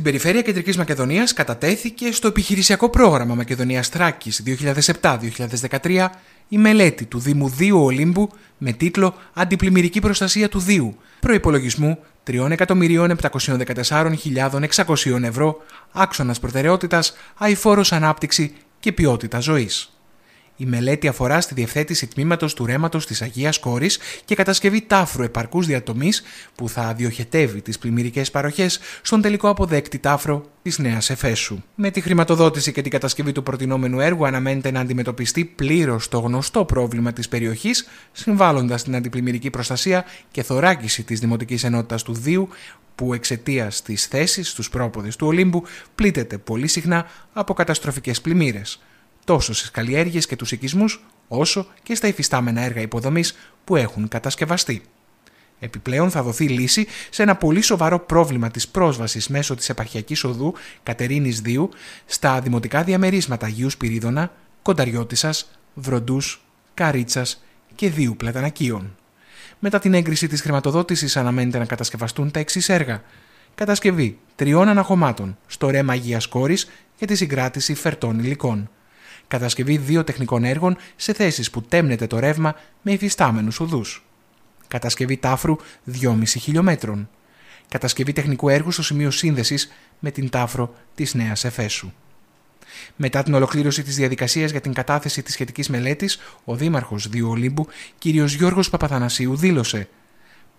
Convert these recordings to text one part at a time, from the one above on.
Στην περιφέρεια Κεντρικής Μακεδονίας κατατέθηκε στο επιχειρησιακό πρόγραμμα Μακεδονίας Θράκης 2007-2013 η μελέτη του Δήμου Δίου Ολύμπου με τίτλο «Αντιπλημμυρική προστασία του Δίου» προϋπολογισμού 3.714.600 ευρώ άξονας προτεραιότητας αηφόρος ανάπτυξη και ποιότητα ζωής. Η μελέτη αφορά στη διευθέτηση τμήματος του ρέματος της Αγίας Κόρης και κατασκευή τάφρου επαρκούς διατομής που θα διοχετεύει τις πλημμυρικές παροχές στον τελικό αποδέκτη τάφρο της Νέας Εφέσου. Με τη χρηματοδότηση και την κατασκευή του προτινόμενου έργου αναμένεται να αντιμετωπιστεί πλήρως το γνωστό πρόβλημα της περιοχής, συμβάλλοντας στην αντιπλημμυρική προστασία και θωράκιση της Δημοτικής Ενότητας του Δίου, που εξαιτίας της θέσης στους πρόποδες του Ολύμπου πλήττεται πολύ συχνά από καταστροφικές πλημμύρες τόσο στις καλλιέργειες και τους οικισμούς, όσο και στα υφιστάμενα έργα υποδομής που έχουν κατασκευαστεί. Επιπλέον θα δοθεί λύση σε ένα πολύ σοβαρό πρόβλημα της πρόσβασης μέσω της επαρχιακής οδού Κατερίνης 2 στα δημοτικά διαμερίσματα Αγίου Σπυρίδωνα, Κονταριώτισσας, Βροντούς, Καρίτσας και Δίου Πλατανακίων. Μετά την έγκριση της χρηματοδότησης αναμένεται να κατασκευαστούν τα εξής έργα. Κατασκευή τριών αναχωμάτων στο ρέμα Αγίας και τη συγκράτηση φερτών υλικών κατασκευή δύο τεχνικών έργων σε θέσεις που τέμνεται το ρεύμα με υφιστάμενους οδούς. Κατασκευή τάφρου 2,5 χιλιόμετρων. Κατασκευή τεχνικού έργου στο σημείο σύνδεσης με την τάφρο της Νέας Εφέσου. Μετά την ολοκλήρωση της διαδικασίας για την κατάθεση της σχετικής μελέτης, ο Δήμαρχος Διου Ολύμπου, κ. Γιώργος Παπαθανασίου, δήλωσε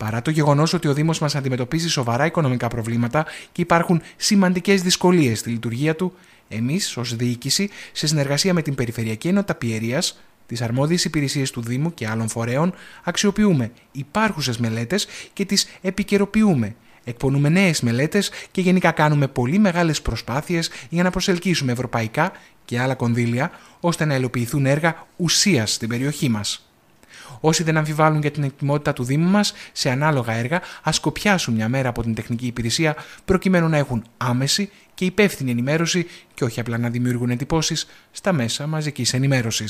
Παρά το γεγονός ότι ο Δήμος μας αντιμετωπίζει σοβαρά οικονομικά προβλήματα και υπάρχουν σημαντικές δυσκολίες στη λειτουργία του, εμείς ως διοίκηση, σε συνεργασία με την Περιφερειακή Ενότητα Πιερίας, τις αρμόδιες υπηρεσίες του Δήμου και άλλων φορέων, αξιοποιούμε υπάρχουσες μελέτες και τις επικαιροποιούμε. Εκπονούμε νέες μελέτες και γενικά κάνουμε πολύ μεγάλες προσπάθειες για να προσελκύσουμε ευρωπαϊκά και άλλα κονδύλια, ώστε να υλοποιηθούν έργα ουσίας στην περιοχή μας. Όσοι δεν αμφιβάλλουν για την εκτιμότητα του Δήμου μας σε ανάλογα έργα, ας κοπιάσουν μια μέρα από την τεχνική υπηρεσία προκειμένου να έχουν άμεση και υπεύθυνη ενημέρωση και όχι απλά να δημιουργούν εντυπώσεις στα μέσα μαζικής ενημέρωσης.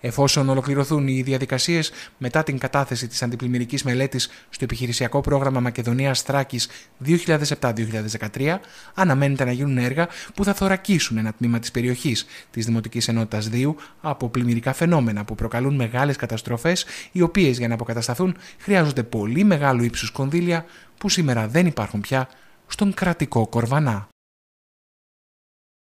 Εφόσον ολοκληρωθούν οι διαδικασίες μετά την κατάθεση της αντιπλημμυρικής μελέτης στο επιχειρησιακό πρόγραμμα Μακεδονίας Θράκης 2007-2013, αναμένεται να γίνουν έργα που θα θωρακίσουν ένα τμήμα της περιοχής της Δημοτικής Ενότητας Δίου από πλημμυρικά φαινόμενα που προκαλούν μεγάλες καταστροφές, οι οποίες για να αποκατασταθούν χρειάζονται πολύ μεγάλου ύψους κονδύλια που σήμερα δεν υπάρχουν πια στον κρατικό κορβανά.